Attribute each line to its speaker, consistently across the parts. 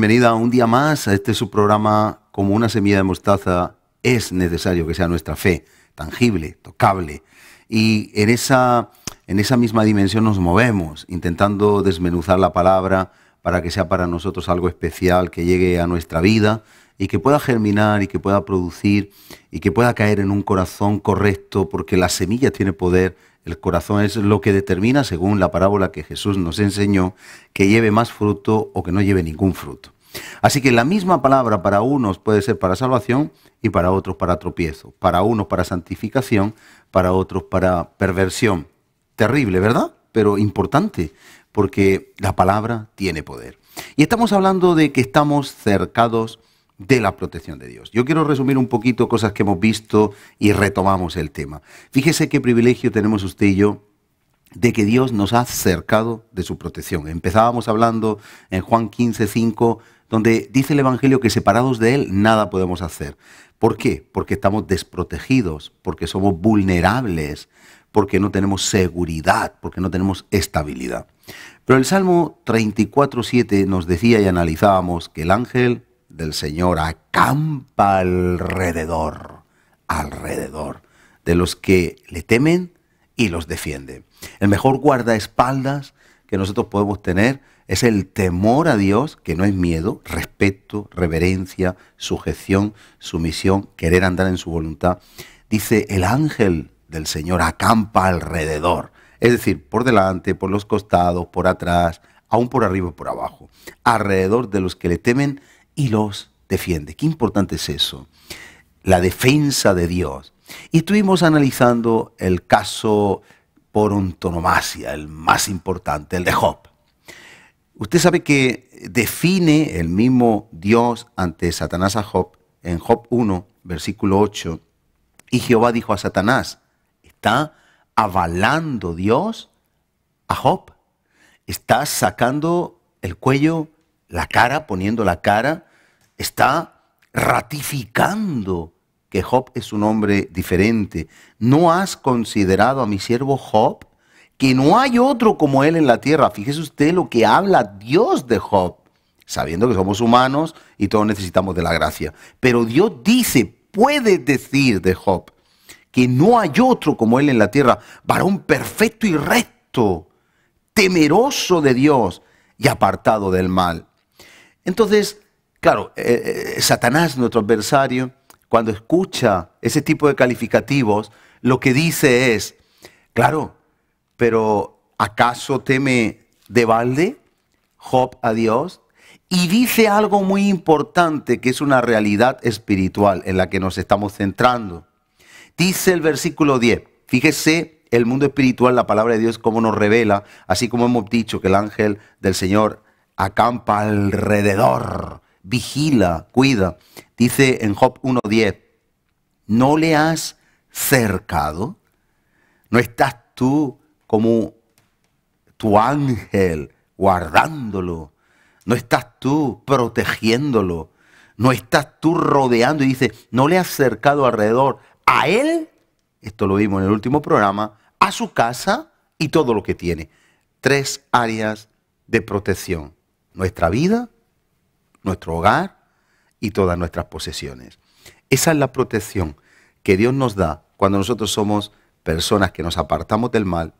Speaker 1: bienvenida un día más a este su programa Como una semilla de mostaza es necesario que sea nuestra fe, tangible, tocable. Y en esa, en esa misma dimensión nos movemos, intentando desmenuzar la palabra para que sea para nosotros algo especial, que llegue a nuestra vida y que pueda germinar y que pueda producir y que pueda caer en un corazón correcto, porque la semilla tiene poder el corazón es lo que determina, según la parábola que Jesús nos enseñó, que lleve más fruto o que no lleve ningún fruto. Así que la misma palabra para unos puede ser para salvación y para otros para tropiezo, para unos para santificación, para otros para perversión. Terrible, ¿verdad? Pero importante, porque la palabra tiene poder. Y estamos hablando de que estamos cercados de la protección de Dios. Yo quiero resumir un poquito cosas que hemos visto y retomamos el tema. Fíjese qué privilegio tenemos usted y yo de que Dios nos ha acercado de su protección. Empezábamos hablando en Juan 15, 5, donde dice el Evangelio que separados de Él nada podemos hacer. ¿Por qué? Porque estamos desprotegidos, porque somos vulnerables, porque no tenemos seguridad, porque no tenemos estabilidad. Pero el Salmo 34, 7 nos decía y analizábamos que el ángel del Señor acampa alrededor, alrededor de los que le temen y los defiende. El mejor guardaespaldas que nosotros podemos tener es el temor a Dios, que no es miedo, respeto, reverencia, sujeción, sumisión, querer andar en su voluntad. Dice, el ángel del Señor acampa alrededor, es decir, por delante, por los costados, por atrás, aún por arriba y por abajo, alrededor de los que le temen y los defiende. Qué importante es eso, la defensa de Dios. Y estuvimos analizando el caso por antonomasia, el más importante, el de Job. Usted sabe que define el mismo Dios ante Satanás a Job en Job 1, versículo 8. Y Jehová dijo a Satanás, está avalando Dios a Job. Está sacando el cuello la cara, poniendo la cara, está ratificando que Job es un hombre diferente. ¿No has considerado a mi siervo Job? Que no hay otro como él en la tierra. Fíjese usted lo que habla Dios de Job, sabiendo que somos humanos y todos necesitamos de la gracia. Pero Dios dice, puede decir de Job, que no hay otro como él en la tierra, varón perfecto y recto, temeroso de Dios y apartado del mal. Entonces, claro, eh, eh, Satanás, nuestro adversario, cuando escucha ese tipo de calificativos, lo que dice es, claro, pero ¿acaso teme de balde Job a Dios? Y dice algo muy importante que es una realidad espiritual en la que nos estamos centrando. Dice el versículo 10, fíjese el mundo espiritual, la palabra de Dios, cómo nos revela, así como hemos dicho que el ángel del Señor acampa alrededor, vigila, cuida. Dice en Job 1.10, ¿no le has cercado? ¿No estás tú como tu ángel guardándolo? ¿No estás tú protegiéndolo? ¿No estás tú rodeando? Y dice, ¿no le has cercado alrededor a él? Esto lo vimos en el último programa, a su casa y todo lo que tiene. Tres áreas de protección nuestra vida, nuestro hogar y todas nuestras posesiones. Esa es la protección que Dios nos da cuando nosotros somos personas que nos apartamos del mal,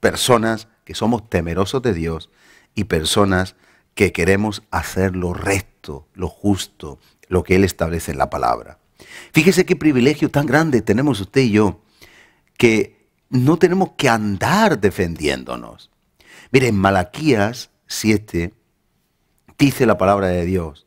Speaker 1: personas que somos temerosos de Dios y personas que queremos hacer lo recto, lo justo, lo que Él establece en la palabra. Fíjese qué privilegio tan grande tenemos usted y yo, que no tenemos que andar defendiéndonos. Miren, Malaquías 7, dice la palabra de Dios,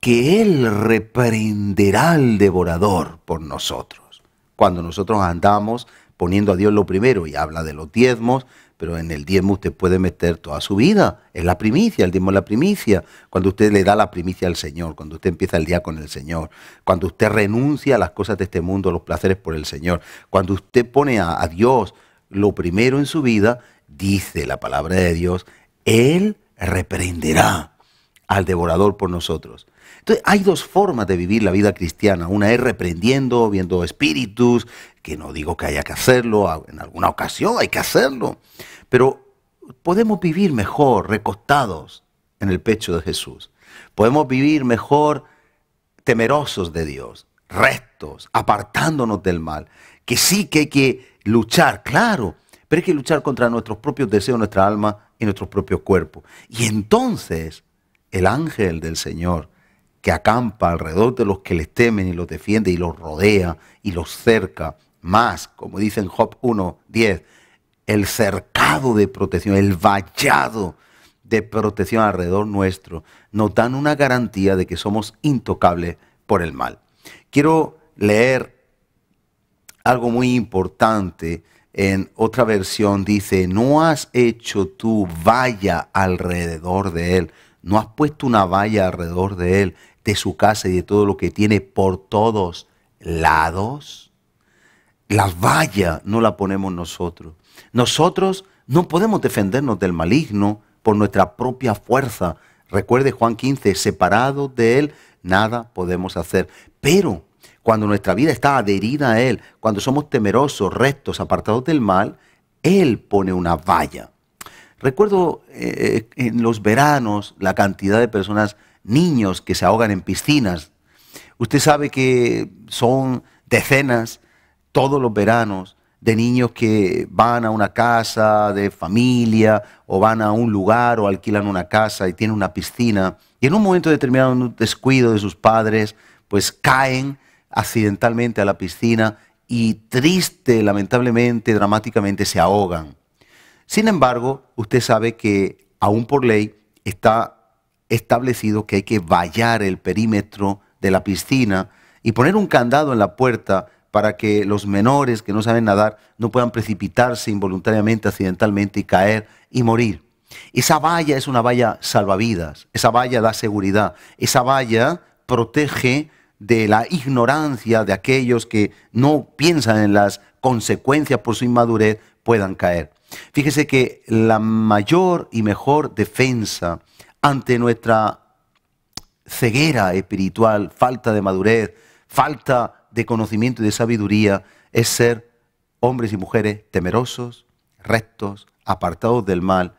Speaker 1: que Él reprenderá al devorador por nosotros. Cuando nosotros andamos poniendo a Dios lo primero, y habla de los diezmos, pero en el diezmo usted puede meter toda su vida, es la primicia, el diezmo es la primicia, cuando usted le da la primicia al Señor, cuando usted empieza el día con el Señor, cuando usted renuncia a las cosas de este mundo, los placeres por el Señor, cuando usted pone a Dios lo primero en su vida, dice la palabra de Dios, Él reprenderá al devorador por nosotros. Entonces, hay dos formas de vivir la vida cristiana. Una es reprendiendo, viendo espíritus, que no digo que haya que hacerlo, en alguna ocasión hay que hacerlo, pero podemos vivir mejor recostados en el pecho de Jesús. Podemos vivir mejor temerosos de Dios, rectos, apartándonos del mal. Que sí que hay que luchar, claro, que luchar contra nuestros propios deseos, nuestra alma y nuestro propio cuerpo. Y entonces el ángel del Señor, que acampa alrededor de los que les temen y los defiende y los rodea y los cerca, más, como dice en Job 1, 10, el cercado de protección, el vallado de protección alrededor nuestro, nos dan una garantía de que somos intocables por el mal. Quiero leer algo muy importante en otra versión dice, no has hecho tu valla alrededor de él, no has puesto una valla alrededor de él, de su casa y de todo lo que tiene por todos lados. La valla no la ponemos nosotros. Nosotros no podemos defendernos del maligno por nuestra propia fuerza. Recuerde Juan 15, separados de él, nada podemos hacer. Pero cuando nuestra vida está adherida a Él, cuando somos temerosos, rectos, apartados del mal, Él pone una valla. Recuerdo eh, eh, en los veranos la cantidad de personas, niños que se ahogan en piscinas. Usted sabe que son decenas todos los veranos de niños que van a una casa de familia o van a un lugar o alquilan una casa y tienen una piscina y en un momento determinado, un descuido de sus padres, pues caen accidentalmente a la piscina y triste, lamentablemente, dramáticamente se ahogan. Sin embargo, usted sabe que aún por ley está establecido que hay que vallar el perímetro de la piscina y poner un candado en la puerta para que los menores que no saben nadar no puedan precipitarse involuntariamente, accidentalmente y caer y morir. Esa valla es una valla salvavidas, esa valla da seguridad, esa valla protege de la ignorancia de aquellos que no piensan en las consecuencias por su inmadurez puedan caer. Fíjese que la mayor y mejor defensa ante nuestra ceguera espiritual, falta de madurez, falta de conocimiento y de sabiduría, es ser hombres y mujeres temerosos, rectos, apartados del mal,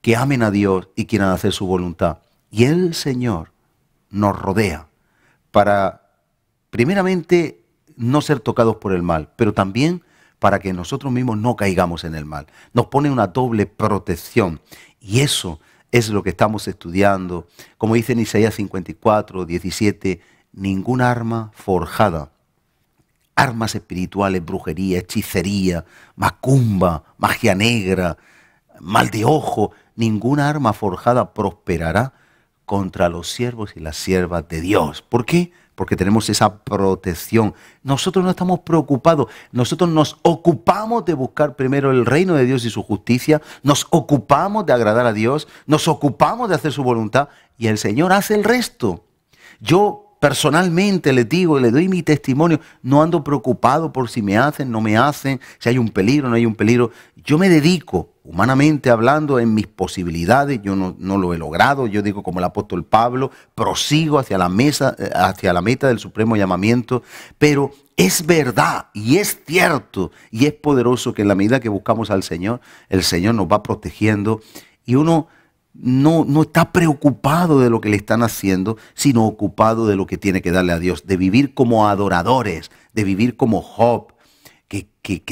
Speaker 1: que amen a Dios y quieran hacer su voluntad. Y el Señor nos rodea para, primeramente, no ser tocados por el mal, pero también para que nosotros mismos no caigamos en el mal. Nos pone una doble protección y eso es lo que estamos estudiando. Como dice en Isaías 54, 17, ninguna arma forjada, armas espirituales, brujería, hechicería, macumba, magia negra, mal de ojo, ninguna arma forjada prosperará contra los siervos y las siervas de Dios. ¿Por qué? Porque tenemos esa protección. Nosotros no estamos preocupados. Nosotros nos ocupamos de buscar primero el reino de Dios y su justicia. Nos ocupamos de agradar a Dios. Nos ocupamos de hacer su voluntad. Y el Señor hace el resto. Yo Personalmente le digo, y le doy mi testimonio, no ando preocupado por si me hacen, no me hacen, si hay un peligro, no hay un peligro. Yo me dedico, humanamente hablando, en mis posibilidades, yo no, no lo he logrado, yo digo como el apóstol Pablo, prosigo hacia la, mesa, eh, hacia la meta del supremo llamamiento, pero es verdad y es cierto y es poderoso que en la medida que buscamos al Señor, el Señor nos va protegiendo y uno no, no está preocupado de lo que le están haciendo, sino ocupado de lo que tiene que darle a Dios, de vivir como adoradores, de vivir como Job, que,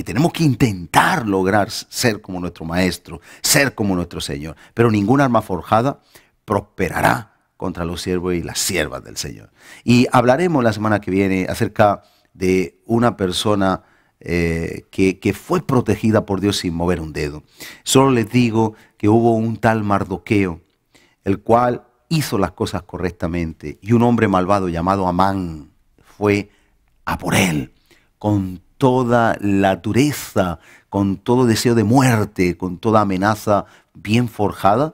Speaker 1: tenemos que intentar lograr ser como nuestro Maestro, ser como nuestro Señor. Pero ninguna arma forjada prosperará contra los siervos y las siervas del Señor. Y hablaremos la semana que viene acerca de una persona eh, que, que, fue protegida por Dios sin mover un dedo. Solo les digo, que hubo un tal Mardoqueo, el cual hizo las cosas correctamente, y un hombre malvado llamado Amán fue a por él con toda la dureza, con todo deseo de muerte, con toda amenaza bien forjada,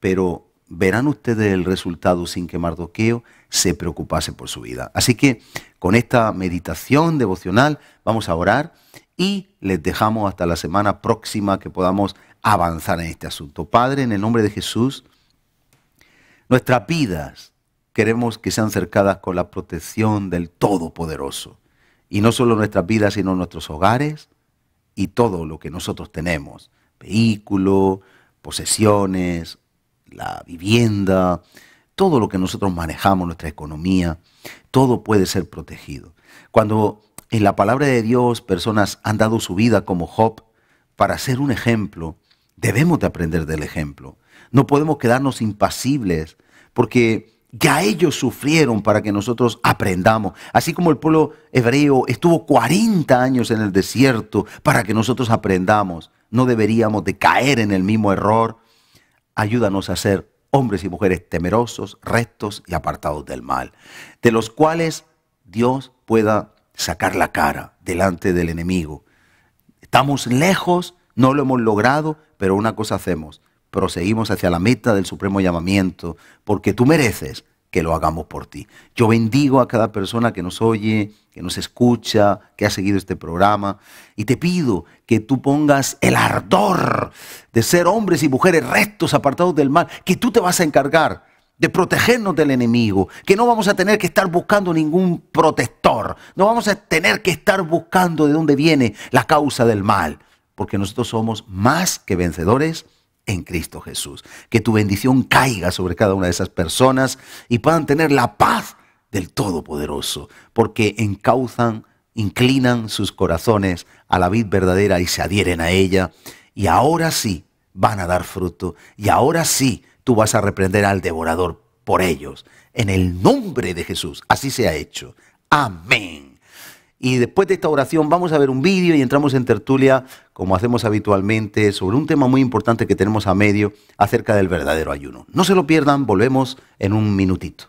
Speaker 1: pero verán ustedes el resultado sin que Mardoqueo se preocupase por su vida. Así que con esta meditación devocional vamos a orar y les dejamos hasta la semana próxima que podamos avanzar en este asunto. Padre, en el nombre de Jesús, nuestras vidas queremos que sean cercadas con la protección del Todopoderoso. Y no solo nuestras vidas, sino nuestros hogares y todo lo que nosotros tenemos. Vehículo, posesiones, la vivienda, todo lo que nosotros manejamos, nuestra economía, todo puede ser protegido. Cuando en la palabra de Dios personas han dado su vida como Job para ser un ejemplo Debemos de aprender del ejemplo. No podemos quedarnos impasibles porque ya ellos sufrieron para que nosotros aprendamos. Así como el pueblo hebreo estuvo 40 años en el desierto para que nosotros aprendamos. No deberíamos de caer en el mismo error. Ayúdanos a ser hombres y mujeres temerosos, rectos y apartados del mal, de los cuales Dios pueda sacar la cara delante del enemigo. Estamos lejos, no lo hemos logrado, pero una cosa hacemos, proseguimos hacia la meta del supremo llamamiento, porque tú mereces que lo hagamos por ti. Yo bendigo a cada persona que nos oye, que nos escucha, que ha seguido este programa, y te pido que tú pongas el ardor de ser hombres y mujeres rectos, apartados del mal, que tú te vas a encargar de protegernos del enemigo, que no vamos a tener que estar buscando ningún protector, no vamos a tener que estar buscando de dónde viene la causa del mal porque nosotros somos más que vencedores en Cristo Jesús. Que tu bendición caiga sobre cada una de esas personas y puedan tener la paz del Todopoderoso, porque encauzan, inclinan sus corazones a la vid verdadera y se adhieren a ella. Y ahora sí van a dar fruto, y ahora sí tú vas a reprender al devorador por ellos. En el nombre de Jesús, así se ha hecho. Amén. Y después de esta oración vamos a ver un vídeo y entramos en tertulia, como hacemos habitualmente, sobre un tema muy importante que tenemos a medio acerca del verdadero ayuno. No se lo pierdan, volvemos en un minutito.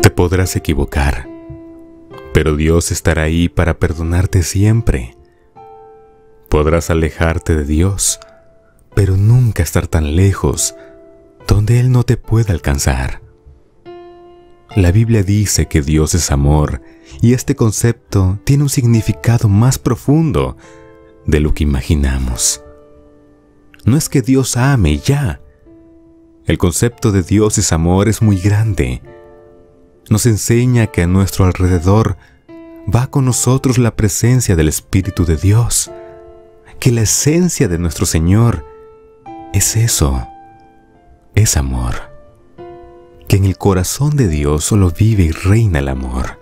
Speaker 2: Te podrás equivocar, pero Dios estará ahí para perdonarte siempre. Podrás alejarte de Dios, pero nunca estar tan lejos donde Él no te pueda alcanzar. La Biblia dice que Dios es amor y este concepto tiene un significado más profundo de lo que imaginamos. No es que Dios ame ya. El concepto de Dios es amor es muy grande. Nos enseña que a nuestro alrededor va con nosotros la presencia del Espíritu de Dios, que la esencia de nuestro Señor es eso, es amor que en el corazón de Dios solo vive y reina el amor,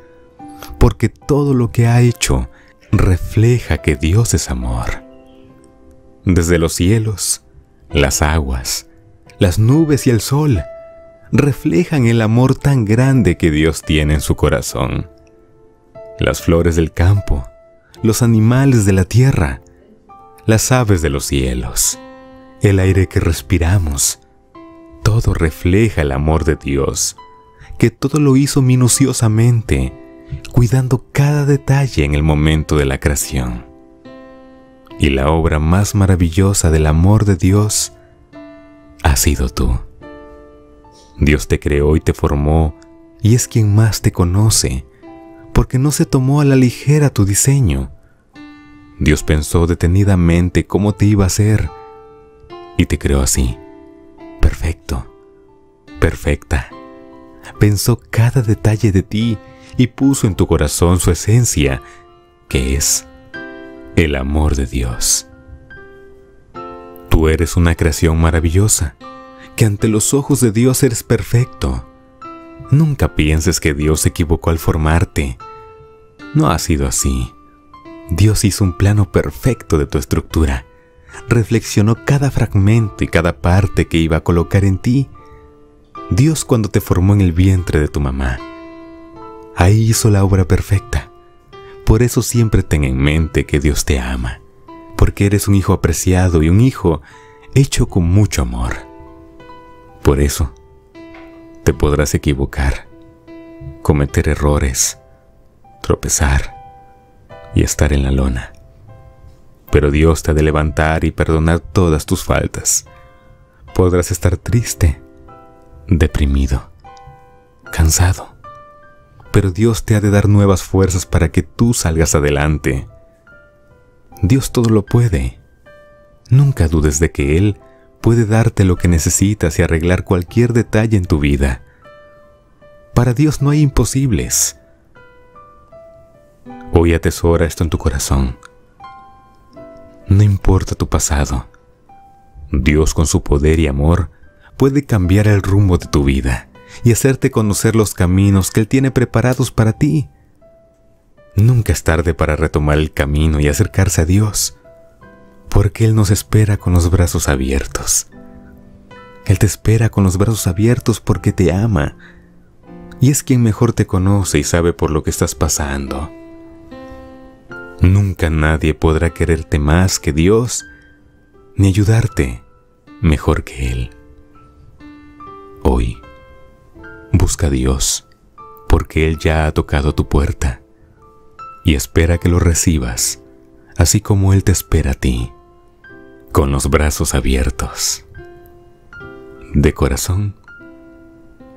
Speaker 2: porque todo lo que ha hecho refleja que Dios es amor. Desde los cielos, las aguas, las nubes y el sol reflejan el amor tan grande que Dios tiene en su corazón. Las flores del campo, los animales de la tierra, las aves de los cielos, el aire que respiramos, todo refleja el amor de Dios, que todo lo hizo minuciosamente, cuidando cada detalle en el momento de la creación. Y la obra más maravillosa del amor de Dios ha sido tú. Dios te creó y te formó, y es quien más te conoce, porque no se tomó a la ligera tu diseño. Dios pensó detenidamente cómo te iba a ser, y te creó así perfecto, perfecta. Pensó cada detalle de ti y puso en tu corazón su esencia, que es el amor de Dios. Tú eres una creación maravillosa, que ante los ojos de Dios eres perfecto. Nunca pienses que Dios se equivocó al formarte. No ha sido así. Dios hizo un plano perfecto de tu estructura reflexionó cada fragmento y cada parte que iba a colocar en ti. Dios cuando te formó en el vientre de tu mamá. Ahí hizo la obra perfecta. Por eso siempre ten en mente que Dios te ama, porque eres un hijo apreciado y un hijo hecho con mucho amor. Por eso, te podrás equivocar, cometer errores, tropezar y estar en la lona pero Dios te ha de levantar y perdonar todas tus faltas. Podrás estar triste, deprimido, cansado, pero Dios te ha de dar nuevas fuerzas para que tú salgas adelante. Dios todo lo puede. Nunca dudes de que Él puede darte lo que necesitas y arreglar cualquier detalle en tu vida. Para Dios no hay imposibles. Hoy atesora esto en tu corazón. No importa tu pasado. Dios con su poder y amor puede cambiar el rumbo de tu vida y hacerte conocer los caminos que Él tiene preparados para ti. Nunca es tarde para retomar el camino y acercarse a Dios, porque Él nos espera con los brazos abiertos. Él te espera con los brazos abiertos porque te ama, y es quien mejor te conoce y sabe por lo que estás pasando. Nunca nadie podrá quererte más que Dios, ni ayudarte mejor que Él. Hoy, busca a Dios, porque Él ya ha tocado tu puerta, y espera que lo recibas, así como Él te espera a ti, con los brazos abiertos. De corazón,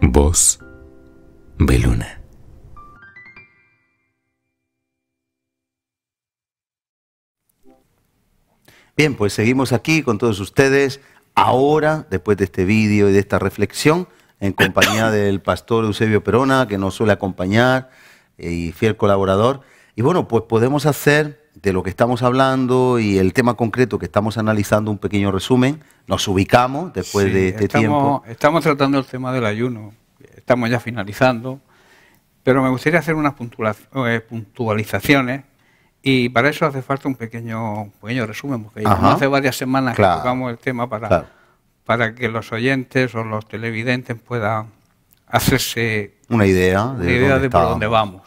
Speaker 2: vos, Beluna.
Speaker 1: Bien, pues seguimos aquí con todos ustedes ahora, después de este vídeo y de esta reflexión, en compañía del pastor Eusebio Perona, que nos suele acompañar eh, y fiel colaborador. Y bueno, pues podemos hacer de lo que estamos hablando y el tema concreto que estamos analizando un pequeño resumen. Nos ubicamos después de este tiempo.
Speaker 3: Estamos tratando el tema del ayuno, estamos ya finalizando, pero me gustaría hacer unas eh, puntualizaciones y para eso hace falta un pequeño, pequeño resumen, porque hace varias semanas que tocamos el tema para, para que los oyentes o los televidentes puedan hacerse una idea de, por dónde vamos.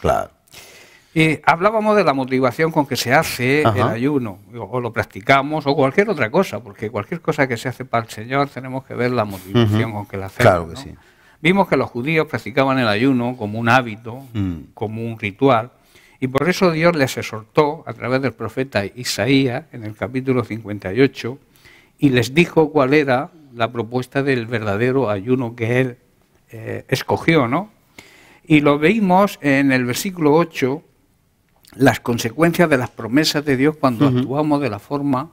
Speaker 3: Y hablábamos de la motivación con que se hace el ayuno, o, lo practicamos, o cualquier otra cosa, porque cualquier cosa que se hace para el Señor tenemos que ver la motivación con que la hacemos. Vimos que los judíos practicaban el ayuno como un hábito, mm. como un ritual, y por eso Dios les exhortó a través del profeta Isaías en el capítulo 58 y les dijo cuál era la propuesta del verdadero ayuno que él eh, escogió, ¿no? Y lo vimos en el versículo 8, las consecuencias de las promesas de Dios cuando actuamos de la forma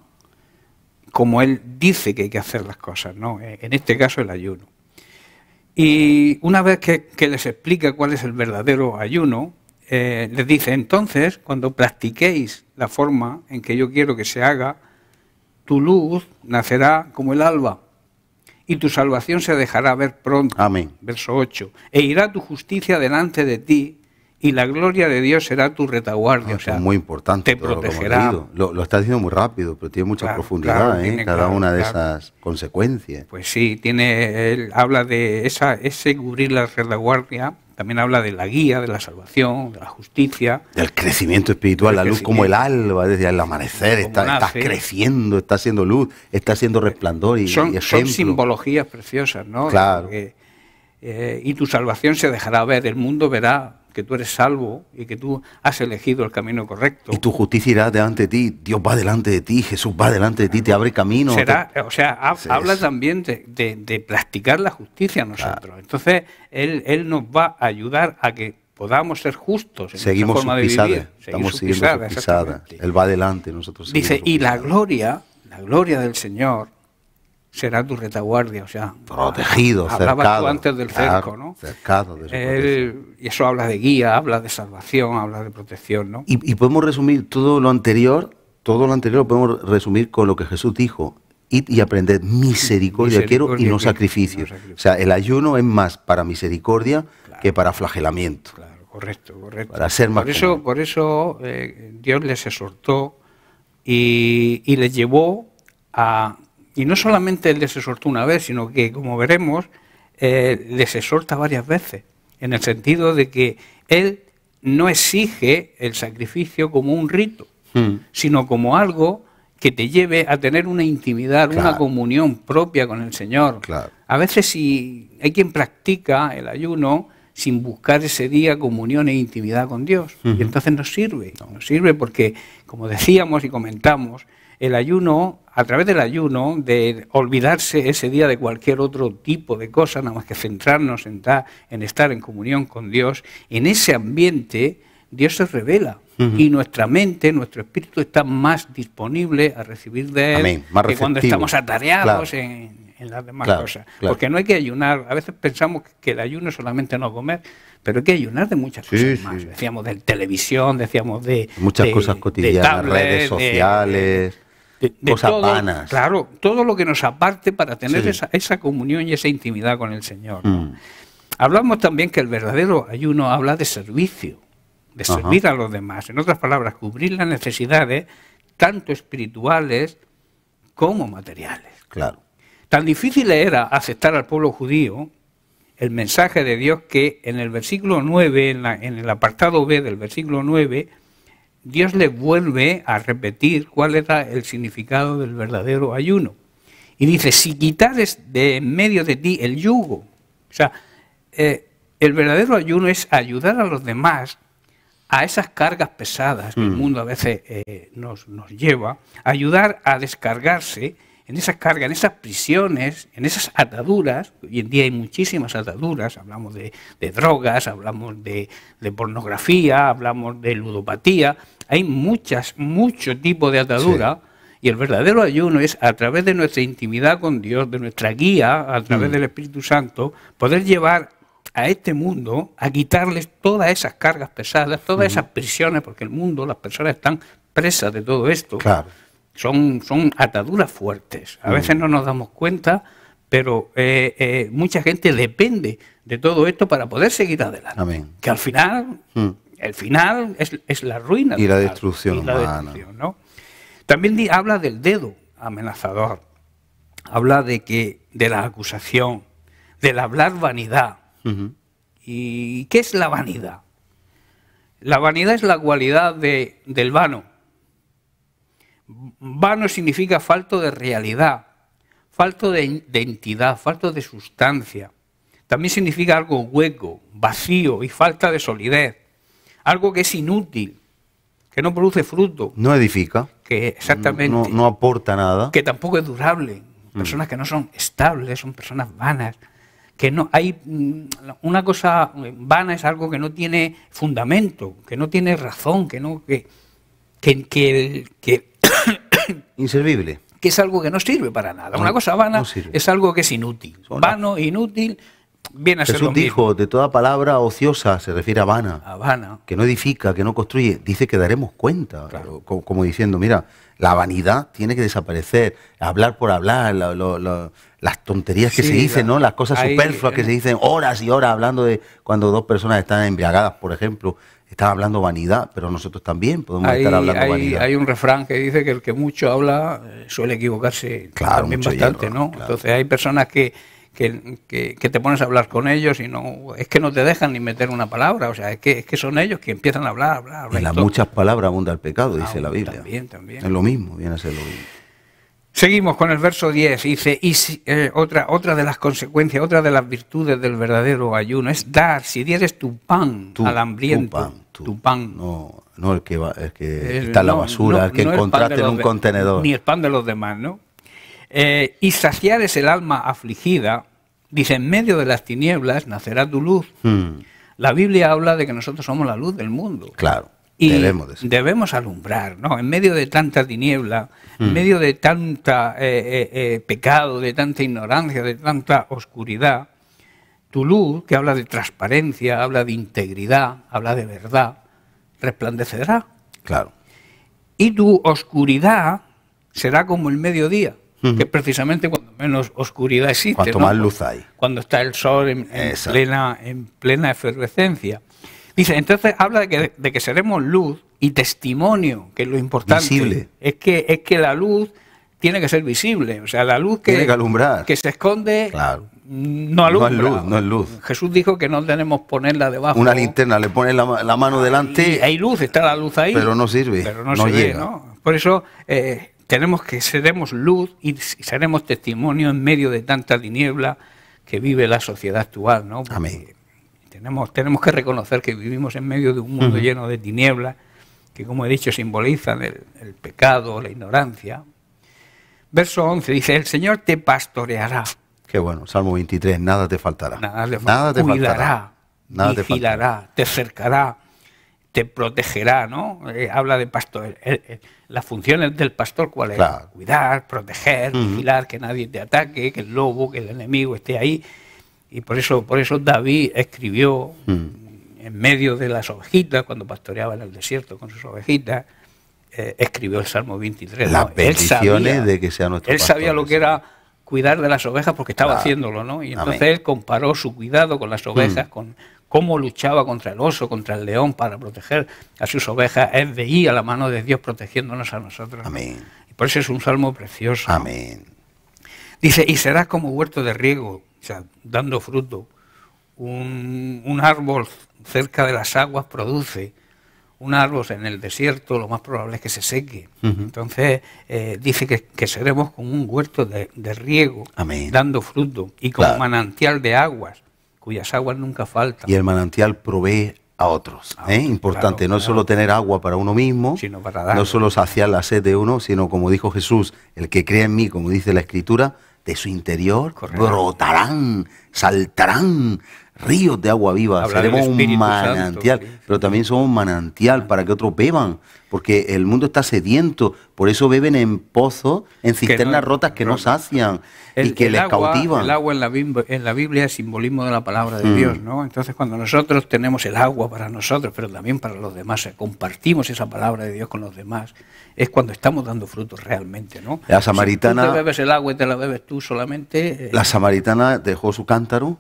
Speaker 3: como Él dice que hay que hacer las cosas, ¿no? Eh, en este caso el ayuno. Y una vez que les explica cuál es el verdadero ayuno, eh, les dice, entonces, cuando practiquéis la forma en que yo quiero que se haga, tu luz nacerá como el alba y tu salvación se dejará ver pronto. Amén. Verso 8. E irá tu justicia delante de ti y la gloria de Dios será tu retaguardia. Ah, o sea,
Speaker 1: es muy importante. Te protegerá. Lo, está diciendo muy rápido, pero tiene mucha profundidad ¿eh? cada una de esas consecuencias.
Speaker 3: Pues sí, tiene, habla de esa, ese cubrir la retaguardia también habla de la guía, de la salvación, de la justicia. Del
Speaker 1: crecimiento espiritual, la luz como el alba, desde el amanecer, está, creciendo, está siendo luz, está siendo resplandor y, son,
Speaker 3: simbologías preciosas, ¿no? Claro. Eh, eh, y tu salvación se dejará ver, el mundo verá que tú eres salvo y que tú has elegido el camino correcto.
Speaker 1: Y tu justicia irá delante de ti, Dios va delante de ti, Jesús va delante de ti, te abre camino. Será,
Speaker 3: O sea, habla también de, de, practicar la justicia nosotros. Entonces, él, él nos va a ayudar a que podamos ser
Speaker 1: justos en Seguimos forma de vivir. Estamos siguiendo su pisada. Él va adelante, nosotros Dice, y la
Speaker 3: gloria, la gloria del Señor será tu retaguardia, o sea,
Speaker 1: protegido, hablabas cercado, tú antes del cerco, ¿no? Cercado de
Speaker 3: eh, y eso habla de guía, habla de salvación, habla de protección, ¿no?
Speaker 1: Y, podemos resumir todo lo anterior, todo lo anterior lo podemos resumir con lo que Jesús dijo. y aprender misericordia, quiero y no sacrificio. O sea, el ayuno es más para misericordia que para flagelamiento. Claro,
Speaker 3: correcto, correcto.
Speaker 1: Para ser más por eso,
Speaker 3: por eso eh, Dios les exhortó y les llevó a y no solamente les exhortó una vez, sino que, como veremos, eh, les exhorta varias veces, en el sentido de que él no exige el sacrificio como un rito, hmm. sino como algo que te lleve a tener una intimidad, una comunión propia con el Señor. A veces si hay quien practica el ayuno sin buscar ese día comunión e intimidad con Dios. Y entonces no sirve, no sirve porque, como decíamos y comentamos, el ayuno a través del ayuno, de olvidarse ese día de cualquier otro tipo de cosa, nada más que centrarnos en, estar en comunión con Dios, en ese ambiente Dios se revela. Y nuestra mente, nuestro espíritu está más disponible a recibir de Él que cuando estamos atareados en, las demás cosas. Porque no hay que ayunar. A veces pensamos que el ayuno es solamente no comer, pero hay que ayunar de muchas cosas más. Decíamos de televisión, decíamos de.
Speaker 1: Muchas cosas cotidianas, redes sociales de,
Speaker 3: Claro, todo lo que nos aparte para tener esa, esa, comunión y esa intimidad con el Señor. Mm. Hablamos también que el verdadero ayuno habla de servicio, de servir a los demás. En otras palabras, cubrir las necesidades, tanto espirituales como materiales. Claro. Tan difícil era aceptar al pueblo judío el mensaje de Dios que en el versículo 9, en, en el apartado B del versículo 9, Dios le vuelve a repetir cuál era el significado del verdadero ayuno. Y dice, si quitares de en medio de ti el yugo, o sea, eh, el verdadero ayuno es ayudar a los demás a esas cargas pesadas que el mm. mundo a veces eh, nos, nos, lleva, ayudar a descargarse en esas cargas, en esas prisiones, en esas ataduras, hoy en día hay muchísimas ataduras, hablamos de, drogas, hablamos de, pornografía, hablamos de ludopatía, hay muchas, muchos tipos de ataduras Y el verdadero ayuno es a través de nuestra intimidad con Dios, de nuestra guía, a través mm. del Espíritu Santo, poder llevar a este mundo a quitarles todas esas cargas pesadas, todas mm. esas prisiones, porque el mundo, las personas están presas de todo esto son, ataduras fuertes. A veces mm. no nos damos cuenta, pero eh, eh, mucha gente depende de todo esto para poder seguir
Speaker 1: adelante.
Speaker 3: Que al final, mm. el final es, la ruina. Y la destrucción, humana. También habla del dedo amenazador, habla de, que, de la acusación, del hablar vanidad. ¿Y qué es la vanidad? La vanidad es la cualidad del vano Vano significa falto de realidad, falto de, identidad, entidad, falto de sustancia. También significa algo hueco, vacío y falta de solidez. Algo que es inútil, que no produce fruto.
Speaker 1: No edifica.
Speaker 3: Que exactamente. No,
Speaker 1: aporta nada.
Speaker 3: Que tampoco es durable. Mm. Personas que no son estables, son personas vanas que no hay mm, una cosa vana es algo que no tiene fundamento, que no tiene razón, que no que, que
Speaker 1: Inservible.
Speaker 3: Que es algo que no sirve para nada. Una cosa vana es algo que es inútil. Vano, e inútil, viene a dijo,
Speaker 1: de toda palabra ociosa se refiere a vana. A vana. Que no edifica, que no construye. Dice que daremos cuenta. Como, diciendo, mira, la vanidad tiene que desaparecer. Hablar por hablar, las tonterías que se dicen, ¿no? Las cosas superfluas que se dicen horas y horas hablando de cuando dos personas están embriagadas, por ejemplo. Estaba hablando vanidad, pero nosotros también podemos estar hablando vanidad.
Speaker 3: Hay un refrán que dice que el que mucho habla eh, suele equivocarse claro, también bastante, ¿no? Entonces hay personas que, que, que, te pones a hablar con ellos y no es que no te dejan ni meter una palabra, o sea, es que, es que son ellos que empiezan a hablar, hablar,
Speaker 1: hablar. En las muchas palabras abunda el pecado, ah, dice la Biblia. También, también. Es lo mismo, viene a ser lo mismo.
Speaker 3: Seguimos con el verso 10. Dice, y eh, otra, otra de las consecuencias, otra de las virtudes del verdadero ayuno es dar, si dieres tu pan al hambriento.
Speaker 1: Tu pan, No, el que, va, que está la basura, el que eh, encontraste en un contenedor. Ni el
Speaker 3: pan de los demás, ¿no? Eh, y saciar es el alma afligida. Dice, en medio de las tinieblas nacerá tu luz. Hmm. La Biblia habla de que nosotros somos la luz del mundo.
Speaker 1: Claro. Y
Speaker 3: debemos, alumbrar, ¿no? En medio de tanta tiniebla, en mm. medio de tanta eh, eh, eh, pecado, de tanta ignorancia, de tanta oscuridad, tu luz, que habla de transparencia, habla de integridad, habla de verdad, resplandecerá. Claro. Y tu oscuridad será como el mediodía, que es precisamente cuando menos oscuridad existe. Cuanto más luz hay. Cuando está el sol en plena, en plena efervescencia. Dice, entonces habla de que, seremos luz y testimonio, que es lo importante. Es que, es que la luz tiene que ser visible. O sea, la luz que, se esconde no alumbra. es luz, Jesús dijo que no tenemos ponerla debajo. Una linterna, le pones la, mano delante. hay luz, está la luz ahí. Pero no
Speaker 1: sirve. Pero no,
Speaker 3: Por eso eh, tenemos que seremos luz y seremos testimonio en medio de tanta tiniebla que vive la sociedad actual, ¿no? Amén tenemos, que reconocer que vivimos en medio de un mundo lleno de tinieblas, que como he dicho simbolizan el, pecado, la ignorancia. Verso 11 dice, el Señor te pastoreará.
Speaker 1: Qué bueno, Salmo 23, nada te faltará. Nada, te, faltará. cuidará, te,
Speaker 3: acercará, te cercará, te protegerá, ¿no? Eh, habla de pastor. las funciones del pastor, ¿cuál es? Cuidar, proteger, vigilar, que nadie te ataque, que el lobo, que el enemigo esté ahí. Y por eso, por eso David escribió mm. en medio de las ovejitas, cuando pastoreaba en el desierto con sus ovejitas, eh, escribió el Salmo 23. Las bendiciones de que sea nuestro Él sabía lo que era cuidar de las ovejas porque estaba haciéndolo, ¿no? Y entonces él comparó su cuidado con las ovejas, mm. con cómo luchaba contra el oso, contra el león para proteger a sus ovejas. Él veía la mano de Dios protegiéndonos a nosotros. Amén. Y por eso es un salmo precioso. Amén. Dice, y serás como huerto de riego, o sea, dando fruto. Un, árbol cerca de las aguas produce, un árbol en el desierto lo más probable es que se seque. Entonces eh, dice que, seremos como un huerto de, riego, dando fruto, y como manantial de aguas, cuyas aguas nunca faltan.
Speaker 1: Y el manantial provee a otros. ...es ¿eh? Importante, no solo tener agua para uno mismo, sino para no solo saciar la sed de uno, sino como dijo Jesús, el que cree en mí, como dice la Escritura, de su interior brotarán, saltarán ríos de agua viva. Seremos un manantial, pero también somos un manantial para que otros beban porque el mundo está sediento, por eso beben en pozos, en cisternas rotas que no, sacian y que les cautivan. El
Speaker 3: agua en la, Biblia, en la, Biblia es simbolismo de la palabra de mm. Dios, ¿no? Entonces cuando nosotros tenemos el agua para nosotros, pero también para los demás, eh, compartimos esa palabra de Dios con los demás, es cuando estamos dando frutos realmente, ¿no? La samaritana... Si tú te bebes el agua y te la bebes tú solamente... Eh, la
Speaker 1: samaritana dejó su cántaro,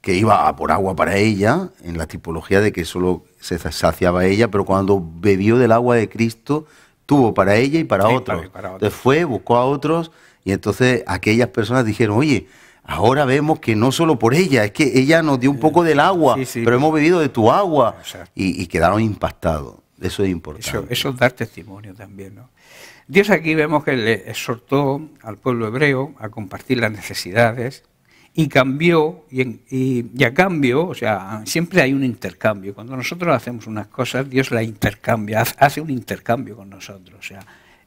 Speaker 1: que iba a por agua para ella, en la tipología de que solo se saciaba ella, pero cuando bebió del agua de Cristo, tuvo para ella y para, otros. Para, Entonces fue, buscó a otros y entonces aquellas personas dijeron, oye, Ahora vemos que no solo por ella, es que ella nos dio un poco del agua, pero hemos bebido de tu agua y, quedaron impactados. Eso es importante. Eso,
Speaker 3: eso, es dar testimonio también. ¿no?
Speaker 1: Dios aquí vemos que le
Speaker 3: exhortó al pueblo hebreo a compartir las necesidades y cambió, y, a cambio, o sea, siempre hay un intercambio. Cuando nosotros hacemos unas cosas, Dios la intercambia, hace un intercambio con nosotros. O sea,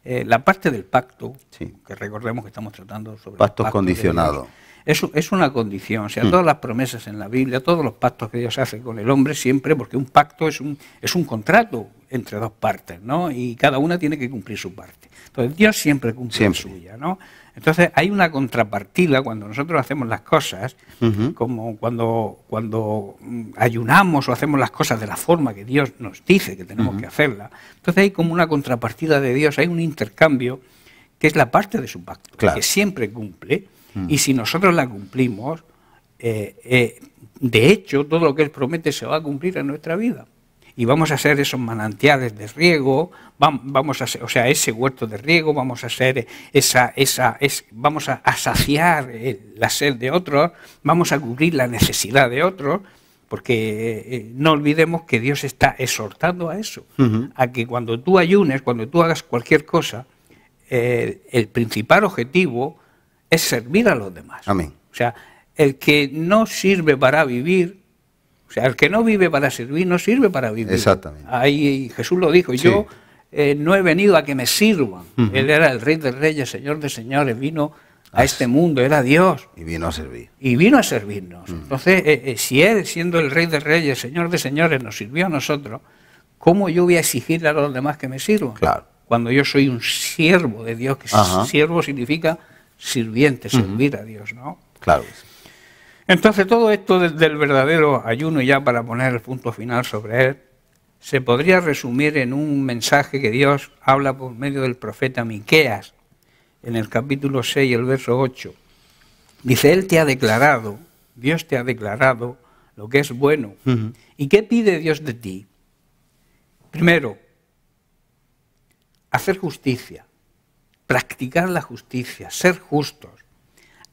Speaker 3: eh, la parte del pacto, que recordemos que estamos tratando sobre... Pactos pacto condicionados. Es, es, una condición, o sea, hmm. todas las promesas en la Biblia, todos los pactos que Dios hace con el hombre, siempre, porque un pacto es un, es un contrato entre dos partes, ¿no? Y cada una tiene que cumplir su parte. Entonces, Dios siempre cumple suya, ¿no? Entonces hay una contrapartida cuando nosotros hacemos las cosas, como cuando, cuando mm, ayunamos o hacemos las cosas de la forma que Dios nos dice que tenemos que hacerlas. Entonces hay como una contrapartida de Dios, hay un intercambio que es la parte de su pacto, que siempre cumple, mm. y si nosotros la cumplimos, eh, eh, de hecho todo lo que Él promete se va a cumplir en nuestra vida y vamos a ser esos manantiales de riego, vamos a o sea, ese huerto de riego, vamos a ser esa, esa, es, vamos a, saciar la sed de otros, vamos a cubrir la necesidad de otros, porque eh, eh, no olvidemos que Dios está exhortando a eso, a que cuando tú ayunes, cuando tú hagas cualquier cosa, eh, el, principal objetivo es servir a los demás. Amén. O sea, el que no sirve para vivir o sea, el que no vive para servir no sirve para vivir. Exactamente. Ahí Jesús lo dijo, yo eh, no he venido a que me sirvan. Él era el rey de reyes, señor de señores, vino a este mundo, era Dios.
Speaker 1: Y vino a servir.
Speaker 3: Y vino a servirnos. Entonces, eh, eh, si Él, siendo el Rey de Reyes, Señor de Señores, nos sirvió a nosotros, ¿cómo yo voy a exigirle a los demás que me sirvan? Claro. Cuando yo soy un siervo de Dios, que siervo significa sirviente, servir a Dios, ¿no? Claro. Entonces todo esto del verdadero ayuno, ya para poner el punto final sobre él, se podría resumir en un mensaje que Dios habla por medio del profeta Miqueas, en el capítulo 6, el verso 8. Dice, Él te ha declarado, Dios te ha declarado lo que es bueno. ¿Y qué pide Dios de ti? Primero, hacer justicia, practicar la justicia, ser justos,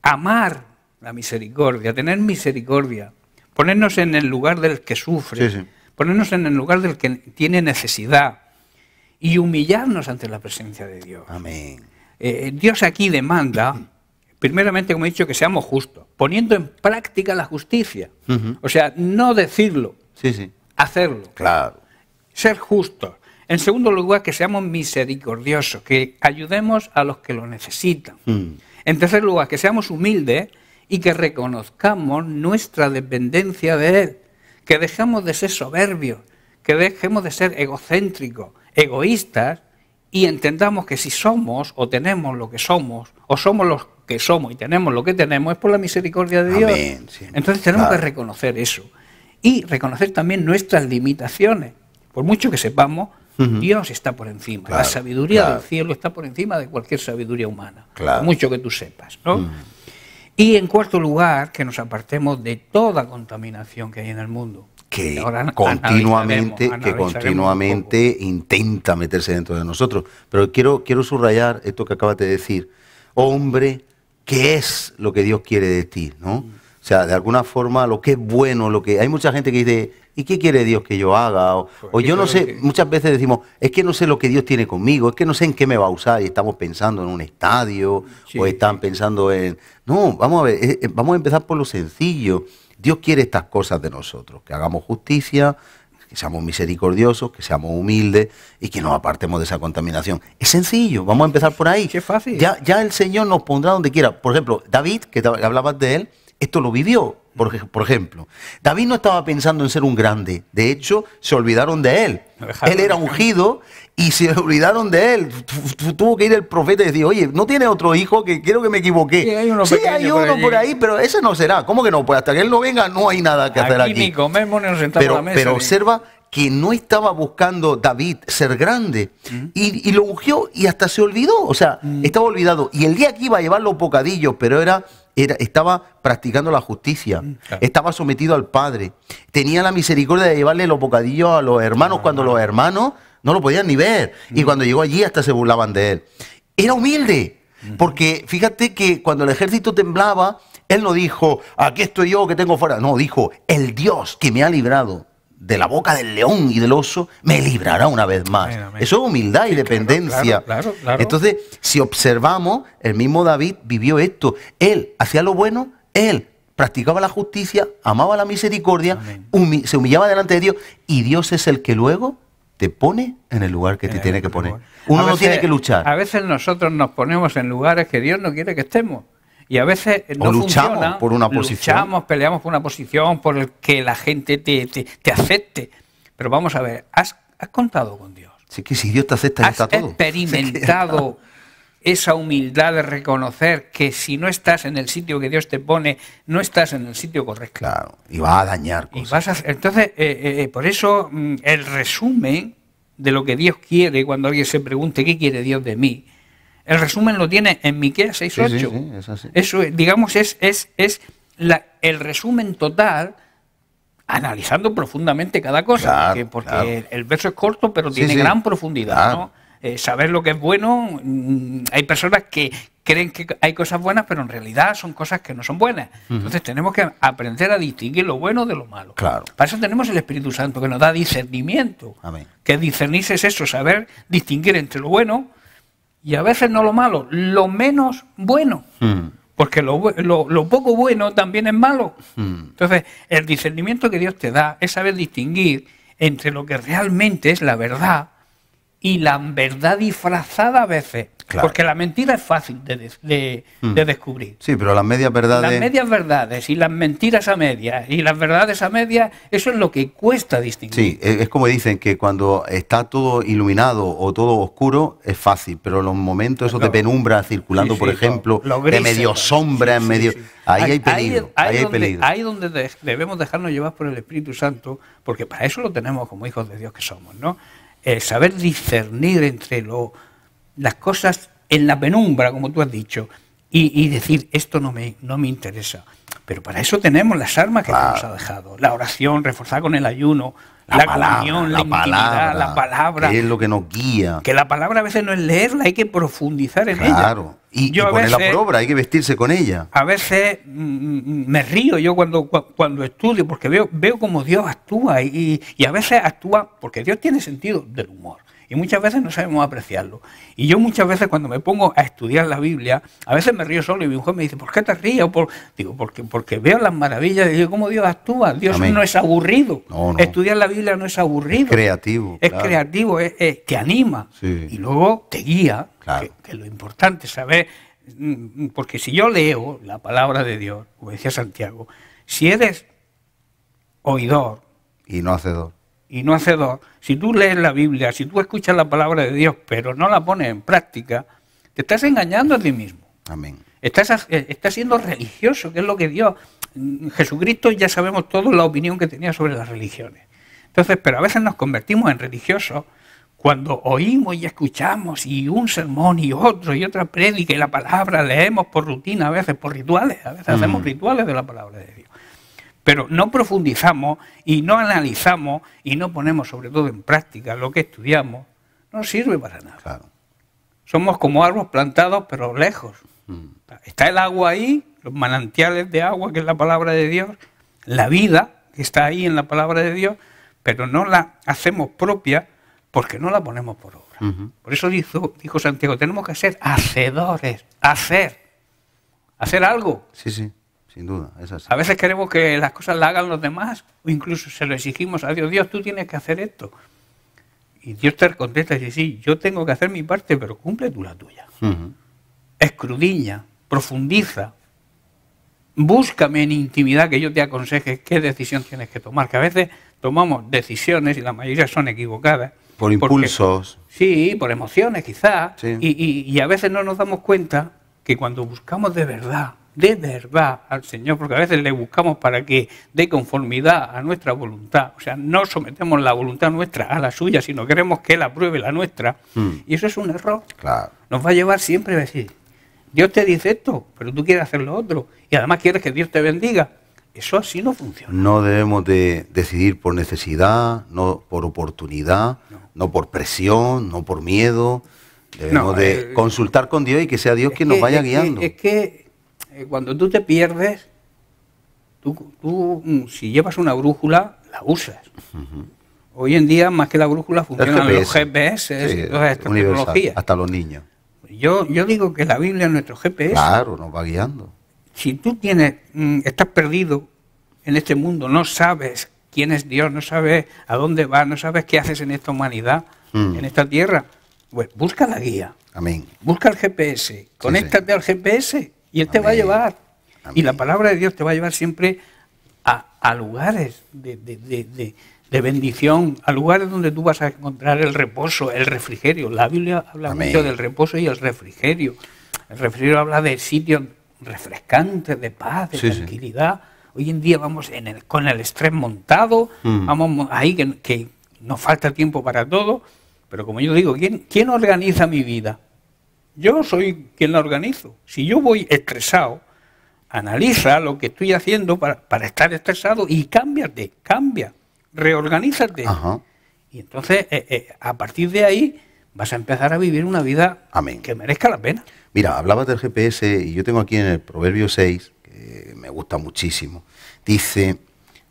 Speaker 3: amar la misericordia, tener misericordia, ponernos en el lugar del que sufre, ponernos en el lugar del que tiene necesidad y humillarnos ante la presencia de Dios. Amén. Eh, eh, Dios aquí demanda, primeramente, como he dicho, que seamos justos, poniendo en práctica la justicia. O sea, no decirlo, hacerlo. Claro. Ser justos. En segundo lugar, que seamos misericordiosos, que ayudemos a los que lo necesitan. Mm. En tercer lugar, que seamos humildes y que reconozcamos nuestra dependencia de Él, que dejemos de ser soberbios, que dejemos de ser egocéntricos, egoístas y entendamos que si somos o tenemos lo que somos o somos los que somos y tenemos lo que tenemos es por la misericordia de Dios. Entonces tenemos que reconocer eso y reconocer también nuestras limitaciones. Por mucho que sepamos, Dios está por encima. la sabiduría del cielo está por encima de cualquier sabiduría humana. Por mucho que tú sepas. Y en cuarto lugar, que nos apartemos de toda contaminación que hay en el mundo.
Speaker 1: Que continuamente, que continuamente intenta meterse dentro de nosotros. Pero quiero, quiero subrayar esto que acabas de decir. Hombre, ¿qué es lo que Dios quiere de ti? ¿no? O sea, de alguna forma, lo que es bueno, lo que. Hay mucha gente que dice, ¿y qué quiere Dios que yo haga? O, pues, yo no sé, muchas veces decimos, es que no sé lo que Dios tiene conmigo, es que no sé en qué me va a usar, y estamos pensando en un estadio, o están pensando en. No, vamos a ver, eh, eh, vamos a empezar por lo sencillo. Dios quiere estas cosas de nosotros, que hagamos justicia, que seamos misericordiosos, que seamos humildes y que nos apartemos de esa contaminación. Es sencillo, vamos a empezar por ahí. Qué fácil. ya el Señor nos pondrá donde quiera. Por ejemplo, David, que hablabas de él, esto lo vivió, por, ejemplo. David no estaba pensando en ser un grande. De hecho, se olvidaron de él. Él era ungido y se olvidaron de él. Tuvo que ir el profeta y decir, oye, no tiene otro hijo que quiero que me equivoqué. Sí, hay uno, por, ahí, pero ese no será. ¿Cómo que no? Pues hasta que él no venga no hay nada que hacer aquí. pero, observa que no estaba buscando David ser grande y, lo ungió y hasta se olvidó, o sea, mm. estaba olvidado. Y el día que iba a llevar los bocadillos, pero era estaba practicando la justicia, mm, estaba sometido al Padre, tenía la misericordia de llevarle los bocadillos a los hermanos ah. cuando los hermanos no lo podían ni ver. Y mm. cuando llegó allí hasta se burlaban de él. Era humilde, mm. porque fíjate que cuando el ejército temblaba, él no dijo, aquí estoy yo que tengo fuera. No, dijo, el Dios que me ha librado de la boca del león y del oso, me librará una vez más. Eso es humildad y dependencia. Entonces, si observamos, el mismo David vivió esto. Él hacía lo bueno, él practicaba la justicia, amaba la misericordia, se humillaba delante de Dios y Dios es el que luego te pone en el lugar que te tiene que poner. Uno no tiene que luchar.
Speaker 3: A veces nosotros nos ponemos en lugares que Dios no quiere que estemos. Y a veces eh, no luchamos funciona, Luchamos, peleamos por una posición, por el que la gente te, acepte. Pero vamos a ver, ¿has, contado con Dios?
Speaker 1: Sí, que si Dios te acepta, está todo. ¿Has
Speaker 3: experimentado esa humildad de reconocer que si no estás en el sitio que Dios te pone, no estás en el sitio correcto.
Speaker 1: Claro, y va a dañar
Speaker 3: cosas. entonces, eh, eh, por eso mm, el resumen de lo que Dios quiere, cuando alguien se pregunte qué quiere Dios de mí, el resumen lo tiene en Miquel 6.8. Eso, digamos, es, es, la, el resumen total analizando profundamente cada cosa, porque, el verso es corto pero tiene gran profundidad. Eh, saber lo que es bueno, mm, hay personas que creen que hay cosas buenas, pero en realidad son cosas que no son buenas. Entonces tenemos que aprender a distinguir lo bueno de lo malo. Claro. Para eso tenemos el Espíritu Santo, que nos da discernimiento. Que discernirse es eso, saber distinguir entre lo bueno y a veces no lo malo, lo menos bueno. Hmm. Porque lo, poco bueno también es malo. Hmm. Entonces, el discernimiento que Dios te da es saber distinguir entre lo que realmente es la verdad y la verdad disfrazada a veces porque la mentira es fácil mm.
Speaker 1: de, descubrir. Sí, pero las medias verdades. Las
Speaker 3: medias verdades y las mentiras a medias y las verdades a medias, eso es lo que
Speaker 1: cuesta distinguir. Sí, e-, es como dicen que cuando está todo iluminado o todo oscuro es fácil, pero los momentos de penumbra circulando, por ejemplo, de medio sombra, en medio. Ahí hay, peligro.
Speaker 3: Ahí, donde debemos dejarnos llevar por el Espíritu Santo, porque para eso lo tenemos como hijos de Dios que somos, ¿no? El eh, saber discernir entre lo las cosas en la penumbra, como tú has dicho, y, decir, esto no me, no me interesa. Pero para eso tenemos las armas que Dios nos ha dejado. La oración, reforzada con el ayuno, la, la comunión, la, palabra, la palabra. Que es lo
Speaker 1: que nos guía. Que
Speaker 3: la palabra a veces no es leerla, hay que profundizar en ella. Claro,
Speaker 1: y, yo la obra, hay que vestirse con ella.
Speaker 3: A veces mm, mm, me río yo cuando, cuando estudio, porque veo, veo cómo Dios actúa y a veces actúa, porque Dios tiene sentido del humor y muchas veces no sabemos apreciarlo. Y yo muchas veces cuando me pongo a estudiar la Biblia, a veces me río solo y mi hijo me dice, ¿por qué te ríes? Digo, porque, porque veo las maravillas de ¿cómo Dios actúa? Dios no es aburrido. Estudiar la Biblia no es aburrido. Es creativo. Es creativo, es, que te anima y luego te guía, que, lo importante es saber, mm, mm, porque si yo leo la palabra de Dios, como decía Santiago, si eres oidor,
Speaker 1: y no hacedor
Speaker 3: y no hace dos, si tú lees la Biblia, si tú escuchas la palabra de Dios, pero no la pones en práctica, te estás engañando a ti mismo. Amén. Estás, eh, siendo religioso, que es lo que Dios. Mm, Jesucristo ya sabemos todos la opinión que tenía sobre las religiones. Entonces, pero a veces nos convertimos en religiosos cuando oímos y escuchamos y un sermón y otro y otra predica y la palabra leemos por rutina a veces, por rituales, a veces hacemos mm. rituales de la palabra de Dios pero no profundizamos y no analizamos y no ponemos sobre todo en práctica lo que estudiamos, no sirve para nada. Somos como árboles plantados pero lejos. Mm. Está el agua ahí, los manantiales de agua, que es la palabra de Dios, la vida que está ahí en la palabra de Dios, pero no la hacemos propia porque no la ponemos por obra. Por eso dijo, dijo Santiago, tenemos que ser hacedores, hacer, hacer algo.
Speaker 1: Sí, sí sin duda. Es así. A
Speaker 3: veces queremos que las cosas las hagan los demás o incluso se lo exigimos a Dios, Dios, tú tienes que hacer esto. Y Dios te contesta y dice, sí, yo tengo que hacer mi parte, pero cumple tú la tuya. Escrudiña, profundiza, búscame en intimidad que yo te aconseje qué decisión tienes que tomar, que a veces tomamos decisiones y la mayoría son equivocadas.
Speaker 1: Por impulsos.
Speaker 3: sí, por emociones quizás. y a veces no nos damos cuenta que cuando buscamos de verdad de verdad al Señor, porque a veces le buscamos para que dé conformidad a nuestra voluntad. O sea, no sometemos la voluntad nuestra a la suya, sino queremos que Él apruebe la nuestra. Hmm. Y eso es un error. Nos va a llevar siempre a decir, Dios te dice esto, pero tú quieres hacer lo otro. Y además quieres que Dios te bendiga. Eso así no funciona.
Speaker 1: No debemos de decidir por necesidad, no por oportunidad, no, por presión, no por miedo.
Speaker 3: Debemos de eh,
Speaker 1: consultar con Dios y que sea Dios quien nos vaya guiando. es
Speaker 3: eh, cuando tú te pierdes, tú, mm, si llevas una brújula, la usas. Hoy en día, más que la brújula, funcionan los
Speaker 1: GPS, todas estas tecnologías. Hasta los niños.
Speaker 3: Yo, yo digo que la Biblia es nuestro GPS. Claro, nos va guiando. Si tú tienes, mm, estás perdido en este mundo, no sabes quién es Dios, no sabes a dónde vas, no sabes qué haces en esta humanidad, mm. en esta tierra, pues busca la guía. Amén. Busca el GPS, conéctate al GPS y Él te va a llevar. Y la palabra de Dios te va a llevar siempre a, lugares de, bendición, a lugares donde tú vas a encontrar el reposo, el refrigerio. La Biblia habla mucho del reposo y el refrigerio. El refrigerio habla de sitios refrescantes, de paz, de tranquilidad. Hoy en día vamos con el estrés montado, mm. vamos ahí que, nos falta tiempo para todo, pero como yo digo, ¿quién, ¿quién organiza mi vida? Yo soy quien la organizo. Si yo voy estresado, analiza lo que estoy haciendo para, estar estresado y cámbiate, cambia, reorganízate. Y entonces, eh, eh, a partir de ahí, vas a empezar a vivir una vida que merezca la pena.
Speaker 1: Mira, hablabas del GPS y yo tengo aquí en el Proverbio 6, que me gusta muchísimo, dice,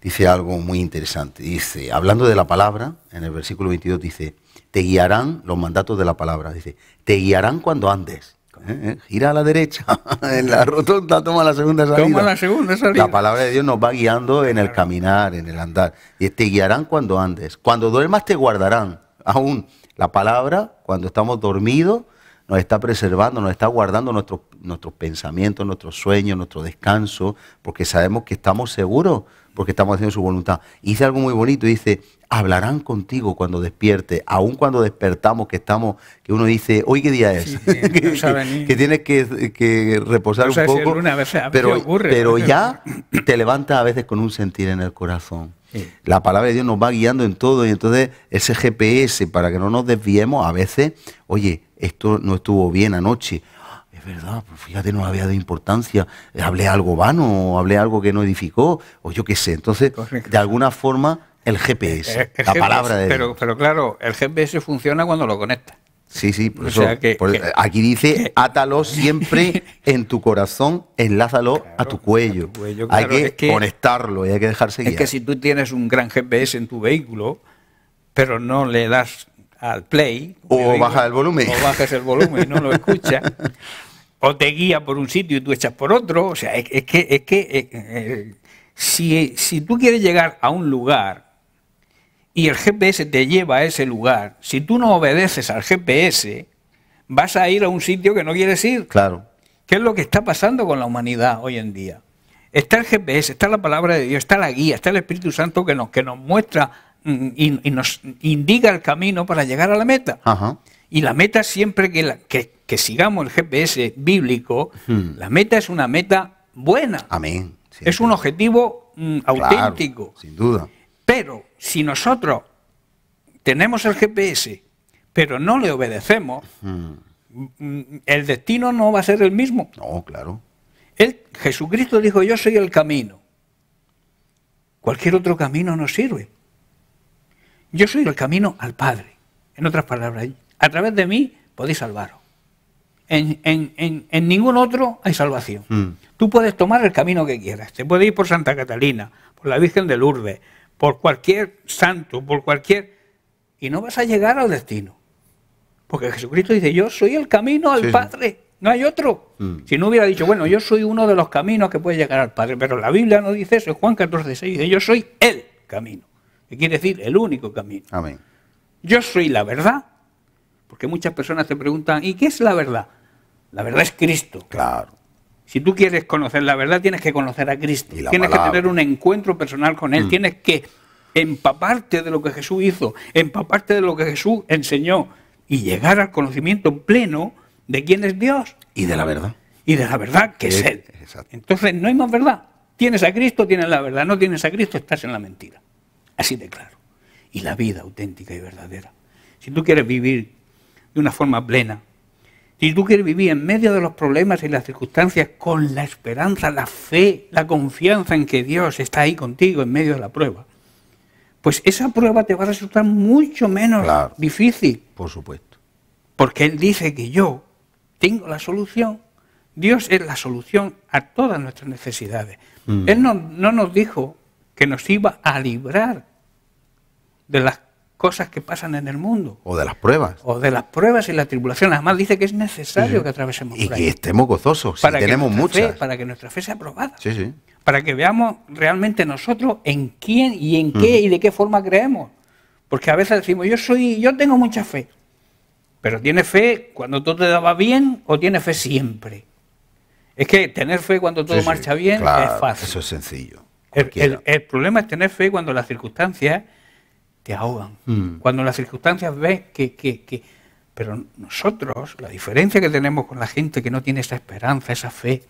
Speaker 1: dice algo muy interesante. Dice, hablando de la palabra, en el versículo 22 dice, te guiarán los mandatos de la palabra. Dice, te guiarán cuando andes. Eh, eh, gira a la derecha, en la rotonda, toma la segunda salida. Toma la segunda salida. La palabra de Dios nos va guiando en el caminar, en el andar. Y te guiarán cuando andes. Cuando duermas te guardarán. Aún la palabra, cuando estamos dormidos, nos está preservando, nos está guardando nuestros, nuestros pensamientos, nuestros sueños, nuestro descanso, porque sabemos que estamos seguros porque estamos haciendo su voluntad. Y dice algo muy bonito, dice, hablarán contigo cuando despierte, aun cuando despertamos, que estamos, que uno dice, hoy qué día es, que, tienes que, reposar un poco, pero, pero ya te levantas a veces con un sentir en el corazón. La palabra de Dios nos va guiando en todo y entonces ese GPS para que no nos desviemos a veces, oye, esto no estuvo bien anoche, verdad, pues fíjate, no había de importancia, eh, hablé algo vano, o hablé algo que no edificó, o yo qué sé. Entonces, de alguna forma, el GPS, eh, la palabra de... Pero,
Speaker 3: pero claro, el
Speaker 1: GPS funciona cuando lo conectas. Sí, sí, por eso. Que, aquí dice, átalo siempre en tu corazón, enlázalo a tu cuello. hay que, conectarlo y hay que dejarse guiar. Es que si
Speaker 3: tú tienes un gran GPS en tu vehículo, pero no le das al play... O bajas el volumen. O bajas el volumen y no lo escuchas, o te guía por un sitio y tú echas por otro. O sea, es, que, es que eh, eh, eh, si, tú quieres llegar a un lugar y el GPS te lleva a ese lugar, si tú no obedeces al GPS, vas a ir a un sitio que no quieres ir. Claro. ¿Qué es lo que está pasando con la humanidad hoy en día? Está el GPS, está la palabra de Dios, está la guía, está el Espíritu Santo que nos, que nos muestra mm, y, y nos indica el camino para llegar a la meta. Ajá. Y la meta siempre que, sigamos el GPS bíblico, hmm. la meta es una meta buena. Amén. Es un objetivo mm, auténtico. claro, Sin duda. Pero si nosotros tenemos el GPS, pero no le obedecemos, hmm. mm, mm, el destino no va a ser el mismo. No, claro. Él, Jesucristo dijo, yo soy el camino. Cualquier otro camino no sirve. Yo soy el camino al Padre. En otras palabras, a través de mí podéis salvaros. En, ningún otro hay salvación. Mm. Tú puedes tomar el camino que quieras. Te puedes ir por Santa Catalina, por la Virgen de Lourdes, por cualquier santo, por cualquier... Y no vas a llegar al destino. Porque Jesucristo dice, yo soy el camino al Padre, no hay otro. Mm. Si no hubiera dicho, bueno, yo soy uno de los caminos que puede llegar al Padre, pero la Biblia no dice eso, Juan 14, 6 dice, yo soy el camino, que quiere decir el único camino. Amén. Yo soy la verdad porque muchas personas se preguntan, ¿y qué es la verdad? La verdad es Cristo. Claro. Si tú quieres conocer la verdad, tienes que conocer a Cristo. Tienes que tener un encuentro personal con Él. Mm. Tienes que empaparte de lo que Jesús hizo, empaparte de lo que Jesús enseñó y llegar al conocimiento pleno de quién es Dios. Y de la verdad. Y de la verdad que es, eh, Él. Entonces no hay más verdad. Tienes a Cristo, tienes la verdad. No tienes a Cristo, estás en la mentira. Así de claro. Y la vida auténtica y verdadera. Si tú quieres vivir una forma plena. Si tú quieres vivir en medio de los problemas y las circunstancias con la esperanza, la fe, la confianza en que Dios está ahí contigo en medio de la prueba, pues esa prueba te va a resultar mucho menos difícil. Por supuesto. Porque Él dice que yo tengo la solución. Dios es la solución a todas nuestras necesidades. Mm. Él no, no nos dijo que nos iba a librar de las cosas que pasan en el mundo.
Speaker 1: O de las pruebas.
Speaker 3: O de las pruebas y la tribulación. Además dice que es necesario que atravesemos. Y por ahí. que estemos gozosos, para si que tenemos muchas. para que nuestra fe sea probada. Para que veamos realmente nosotros en quién y en qué y de qué forma creemos. Porque a veces decimos, yo soy, yo tengo mucha fe. Pero tiene fe cuando todo te daba bien o tiene fe siempre. Es que tener fe cuando todo marcha bien es fácil.
Speaker 1: Eso es sencillo.
Speaker 3: el problema es tener fe cuando las circunstancias te ahogan. Mm. Cuando las circunstancias ves que, que, que... Pero nosotros, la diferencia que tenemos con la gente que no tiene esa esperanza, esa fe,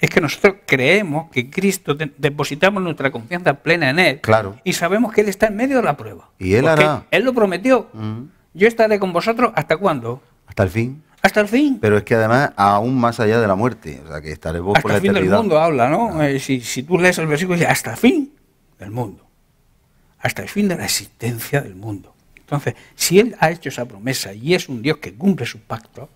Speaker 3: es que nosotros creemos que Cristo depositamos nuestra confianza plena en Él. Claro. Y sabemos que Él está en medio de la prueba. Y Él hará. Él lo prometió. Mm. Yo estaré con vosotros hasta cuándo?
Speaker 1: Hasta el fin. Hasta el fin. Pero es que además, aún más allá de la muerte. O sea, que estaré vos hasta el fin del mundo
Speaker 3: habla, ¿no? Ah. Eh, si, si, tú lees el versículo, dice hasta el fin del mundo hasta el fin de la existencia del mundo. Entonces, si Él ha hecho esa promesa y es un Dios que cumple su pacto,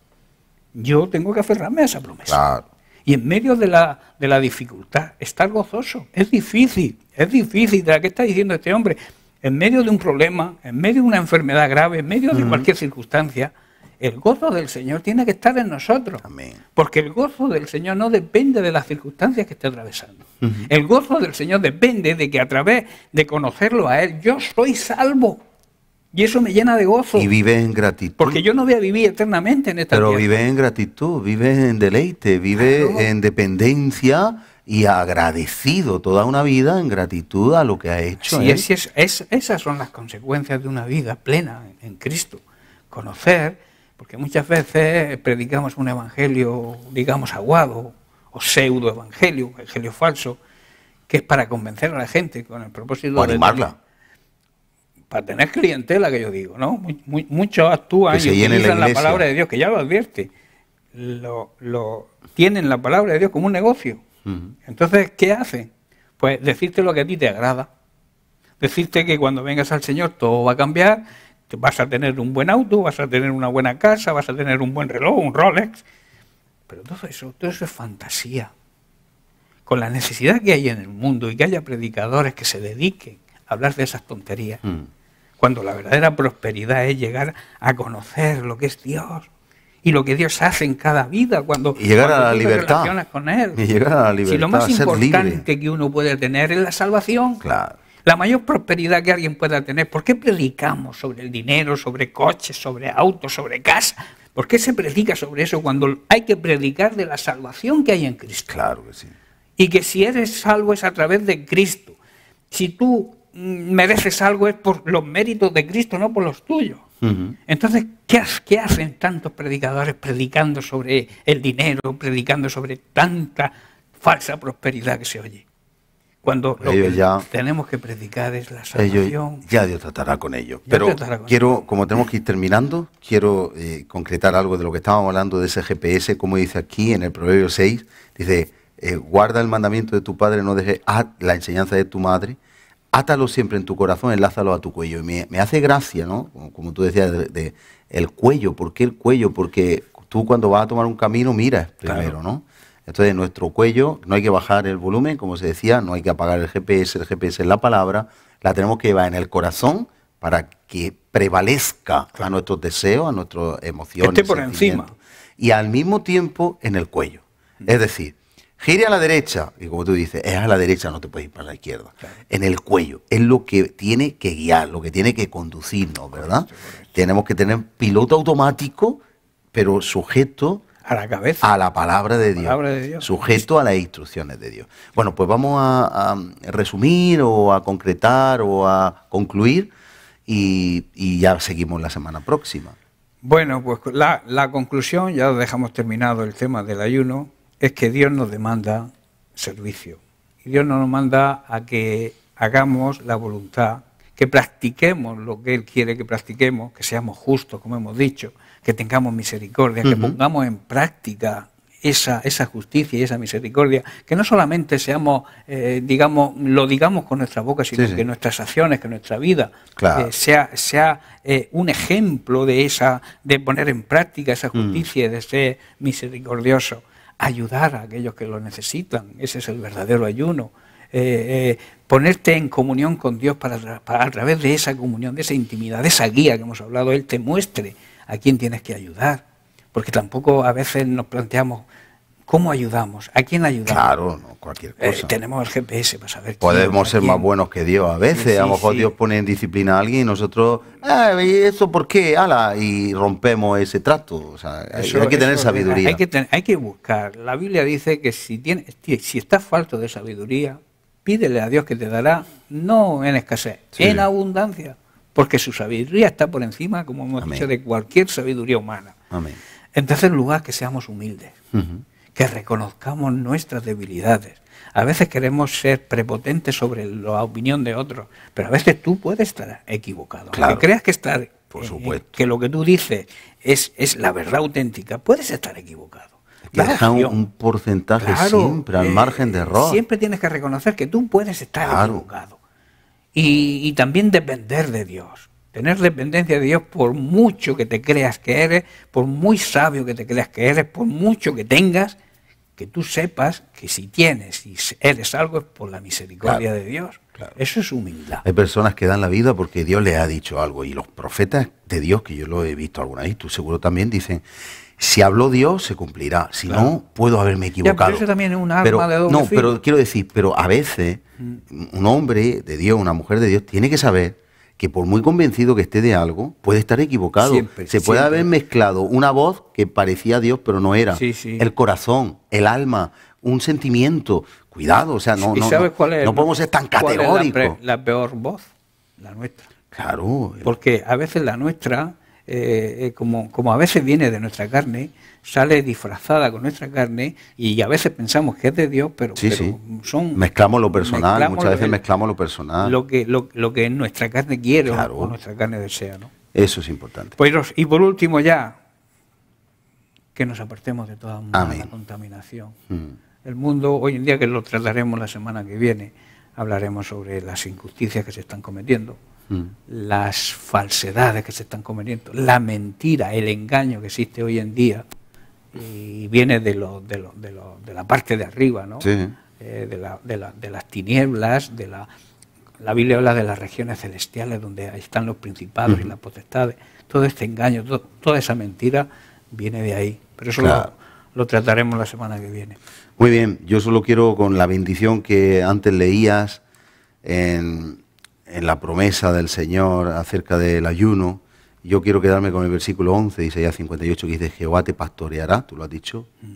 Speaker 3: yo tengo que aferrarme a esa promesa. Y en medio de la, de la dificultad, estar gozoso. Es difícil, es difícil. ¿De qué está diciendo este hombre? En medio de un problema, en medio de una enfermedad grave, en medio de cualquier circunstancia, el gozo del Señor tiene que estar en nosotros. Porque el gozo del Señor no depende de las circunstancias que esté atravesando. El gozo del Señor depende de que a través de conocerlo a Él, yo soy salvo. Y eso me llena de gozo. Y
Speaker 1: vive en gratitud.
Speaker 3: Porque yo no voy a vivir eternamente en esta Pero tierra.
Speaker 1: Pero vive en gratitud, vive en deleite, vive en dependencia y agradecido toda una vida en gratitud a lo que ha hecho. Sí,
Speaker 3: es, esas son las consecuencias de una vida
Speaker 1: plena en Cristo.
Speaker 3: Conocer porque muchas veces predicamos un evangelio, digamos, aguado o pseudo evangelio, evangelio falso, que es para convencer a la gente con el propósito o de animarla. para tener clientela, que yo digo, ¿no? muchos actúan y utilizan la, palabra de Dios, que ya lo advierte. Lo, tienen la palabra de Dios como un negocio. Entonces, ¿qué hacen? Pues decirte lo que a ti te agrada. Decirte que cuando vengas al Señor todo va a cambiar Vas a tener un buen auto, vas a tener una buena casa, vas a tener un buen reloj, un Rolex. Pero todo eso, todo eso es fantasía. Con la necesidad que hay en el mundo y que haya predicadores que se dediquen a hablar de esas tonterías, mm. cuando la verdadera prosperidad es llegar a conocer lo que es Dios y lo que Dios hace en cada vida cuando, y llegar a la libertad. Y llegar a la libertad. Si lo más importante que uno puede tener es la salvación. Claro la mayor prosperidad que alguien pueda tener. ¿Por qué predicamos sobre el dinero, sobre coches, sobre autos, sobre casa? ¿Por qué se predica sobre eso cuando hay que predicar de la salvación que hay en Cristo? Claro que sí. Y que si eres salvo es a través de Cristo. Si tú mm, mereces algo es por los méritos de Cristo, no por los tuyos. Entonces, ¿qué, hacen tantos predicadores predicando sobre el dinero, predicando sobre tanta falsa prosperidad que se oye? Cuando lo que tenemos que predicar es la salvación. ya Dios tratará
Speaker 1: con ellos. Pero quiero, como tenemos que ir terminando, quiero eh, concretar algo de lo que estábamos hablando de ese GPS, como dice aquí en el Proverbio 6, dice, eh, guarda el mandamiento de tu padre, no dejes la enseñanza de tu madre, átalo siempre en tu corazón, enlázalo a tu cuello. Y me, hace gracia, ¿no? Como, tú decías, de, el cuello, ¿por qué el cuello? Porque tú cuando vas a tomar un camino miras primero, ¿no? Entonces, nuestro cuello, no hay que bajar el volumen, como se decía, no hay que apagar el GPS, el GPS es la palabra, la tenemos que llevar en el corazón para que prevalezca a nuestros deseos, a nuestras emociones. Esté por encima. Y al mismo tiempo en el cuello. Mm. Es decir, gire a la derecha, y como tú dices, es a la derecha, no te puedes ir para la izquierda. En el cuello, es lo que tiene que guiar, lo que tiene que conducirnos, ¿verdad? Tenemos que tener piloto automático, pero sujeto a la cabeza. A la palabra de, Dios, Sujeto a las instrucciones de Dios. Bueno, pues vamos a, resumir o a concretar o a concluir y, ya seguimos la semana próxima.
Speaker 3: Bueno, pues la, conclusión, ya dejamos terminado el tema del ayuno, es que Dios nos demanda servicio. Dios nos manda a que hagamos la voluntad, que practiquemos lo que Él quiere que practiquemos, que seamos justos, como hemos dicho, que tengamos misericordia, que pongamos en práctica esa, esa, justicia y esa misericordia, que no solamente seamos, eh, digamos, lo digamos con nuestra boca, sino que nuestras acciones, que nuestra vida eh, sea, sea eh, un ejemplo de esa, de poner en práctica esa mm. justicia, y de ser misericordioso, ayudar a aquellos que lo necesitan, ese es el verdadero ayuno. ponerte en comunión con Dios para, a través de esa comunión, de esa intimidad, de esa guía que hemos hablado, Él te muestre a quién tienes que ayudar. Porque tampoco a veces nos planteamos cómo ayudamos, a quién ayudar. Claro, no, cualquier eh, cosa. tenemos el GPS para saber. Podemos ser más
Speaker 1: buenos que Dios a veces. a lo mejor Dios pone en disciplina a alguien y nosotros, ah, eso por qué? Ala, y rompemos ese trato. O sea, hay que tener sabiduría. Hay que, buscar.
Speaker 3: La Biblia dice que si, tienes, si estás falto de sabiduría, pídele a Dios que te dará, no en escasez, en abundancia porque su sabiduría está por encima, como hemos dicho, de cualquier sabiduría humana. Amén. Entonces, lugar que seamos humildes, que reconozcamos nuestras debilidades. A veces queremos ser prepotentes sobre la opinión de otros, pero a veces tú puedes estar equivocado. Claro. creas que estar, eh, eh, que lo que tú dices es, es la verdad auténtica, puedes estar equivocado deja un,
Speaker 1: porcentaje siempre al eh, margen de error.
Speaker 3: Siempre tienes que reconocer que tú puedes estar equivocado y, también depender de Dios. Tener dependencia de Dios por mucho que te creas que eres, por muy sabio que te creas que eres, por mucho que tengas, que tú sepas que si tienes y eres algo es por la misericordia de Dios. Eso es humildad.
Speaker 1: Hay personas que dan la vida porque Dios les ha dicho algo y los profetas de Dios, que yo lo he visto alguna vez, tú seguro también, dicen, si habló Dios, se cumplirá. Si no, puedo haberme equivocado. pero eso también es un arma de doble No, pero quiero decir, pero a veces mm. un hombre de Dios, una mujer de Dios, tiene que saber que por muy convencido que esté de algo, puede estar equivocado. Siempre, se puede haber mezclado una voz que parecía Dios, pero no era. Sí, sí. El corazón, el alma, un sentimiento. Cuidado, o sea, no, no, podemos ser tan categóricos.
Speaker 3: La, la, peor voz?
Speaker 1: La nuestra. Claro. Porque a veces la nuestra
Speaker 3: eh, eh, como, como a veces viene de nuestra carne, sale disfrazada con nuestra carne y a veces
Speaker 1: pensamos que es de Dios, pero, son... Mezclamos lo personal, muchas veces mezclamos lo personal. Lo
Speaker 3: que, lo, que nuestra carne quiere o nuestra carne desea, ¿no?
Speaker 1: Eso es importante.
Speaker 3: Pues, y por último ya, que nos apartemos de toda la contaminación. Mm. El mundo, hoy en día que lo trataremos la semana que viene, hablaremos sobre las injusticias que se están cometiendo las falsedades que se están cometiendo, la mentira, el engaño que existe hoy en día y viene de, lo, de, lo, de, lo, de la parte de arriba, ¿no? Eh, de, la, de, las tinieblas, de la, la Biblia habla de las regiones celestiales donde están los principados y las potestades. Todo este engaño, toda esa mentira viene de ahí. Pero eso lo trataremos la semana que viene.
Speaker 1: Muy bien, yo solo quiero con la bendición que antes leías en en la promesa del Señor acerca del ayuno, yo quiero quedarme con el versículo 11 dice Isaías 58 que dice, Jehová te pastoreará, tú lo has dicho, mm.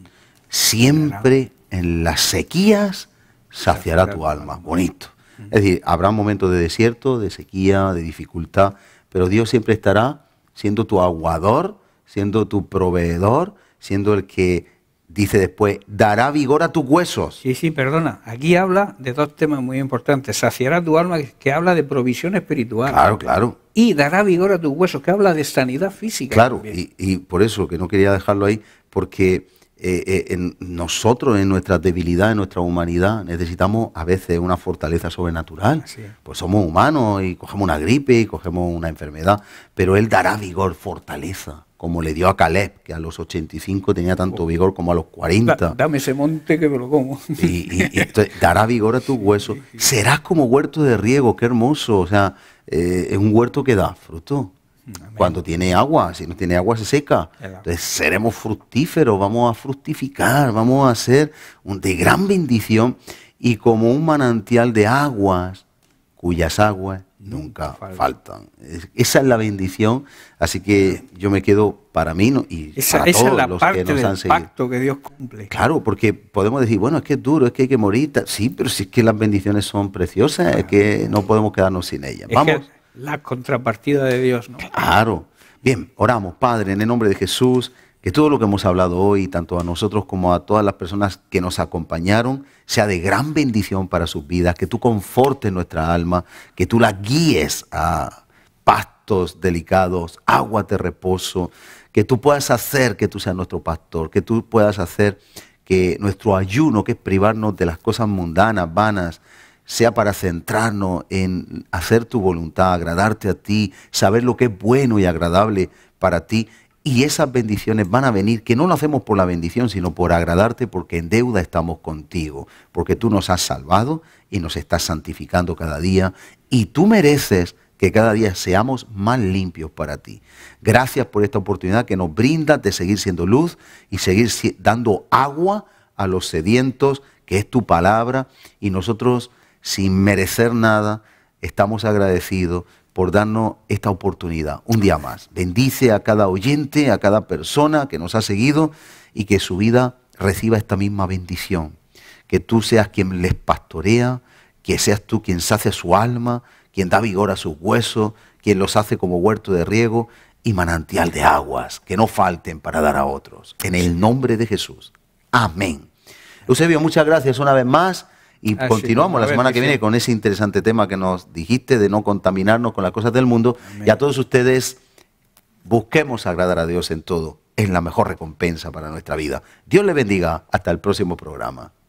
Speaker 1: siempre en las sequías saciará tu alma. Bonito. Mm. Es decir, habrá momentos de desierto, de sequía, de dificultad, pero Dios siempre estará siendo tu aguador, siendo tu proveedor, siendo el que dice después, dará vigor a tus huesos.
Speaker 3: Sí, sí, perdona. Aquí habla de dos temas muy importantes. Saciará tu alma, que habla de provisión espiritual.
Speaker 1: Claro, claro.
Speaker 3: Y dará vigor a tus huesos, que habla de sanidad física. Claro, y,
Speaker 1: por eso que no quería dejarlo ahí, porque eh, eh, nosotros, en nuestra debilidad, en nuestra humanidad, necesitamos a veces una fortaleza sobrenatural. Pues somos humanos y cogemos una gripe y cogemos una enfermedad, pero Él dará vigor, fortaleza como le dio a Caleb, que a los 85 tenía tanto oh. vigor como a los 40. dame ese monte que me lo como. Y, dará vigor a tus huesos. Serás como huerto de riego, qué hermoso. O sea, eh, es un huerto que da fruto. Cuando tiene agua, si no tiene agua se seca. Entonces seremos fructíferos, vamos a fructificar, vamos a ser de gran bendición y como un manantial de aguas, cuyas aguas nunca faltan. Esa es la bendición, así que yo me quedo para mí no, y los que nos han del pacto
Speaker 3: que Dios cumple.
Speaker 1: Claro, porque podemos decir, bueno, es que es duro, es que hay que morir, sí, pero si es que las bendiciones son preciosas, es que no podemos quedarnos sin ellas. Es Vamos. la contrapartida de Dios, Claro. Bien, oramos, Padre, en el nombre de Jesús que todo lo que hemos hablado hoy, tanto a nosotros como a todas las personas que nos acompañaron, sea de gran bendición para sus vidas, que tú confortes nuestra alma, que tú la guíes a pastos delicados, aguas de reposo, que tú puedas hacer que tú seas nuestro pastor, que tú puedas hacer que nuestro ayuno, que es privarnos de las cosas mundanas, vanas, sea para centrarnos en hacer tu voluntad, agradarte a ti, saber lo que es bueno y agradable para ti, y esas bendiciones van a venir, que no lo hacemos por la bendición, sino por agradarte, porque en deuda estamos contigo, porque tú nos has salvado y nos estás santificando cada día, y tú mereces que cada día seamos más limpios para ti. Gracias por esta oportunidad que nos brinda de seguir siendo luz y seguir dando agua a los sedientos, que es tu palabra, y nosotros, sin merecer nada, estamos agradecidos por darnos esta oportunidad, un día más. Bendice a cada oyente, a cada persona que nos ha seguido y que su vida reciba esta misma bendición. Que tú seas quien les pastorea, que seas tú quien sace su alma, quien da vigor a sus huesos, quien los hace como huerto de riego y manantial de aguas, que no falten para dar a otros. En el nombre de Jesús. Amén. Eusebio, muchas gracias una vez más. Y continuamos la semana que viene con ese interesante tema que nos dijiste de no contaminarnos con las cosas del mundo. Y a todos ustedes, busquemos agradar a Dios en todo. Es la mejor recompensa para nuestra vida. Dios le bendiga. Hasta el próximo programa.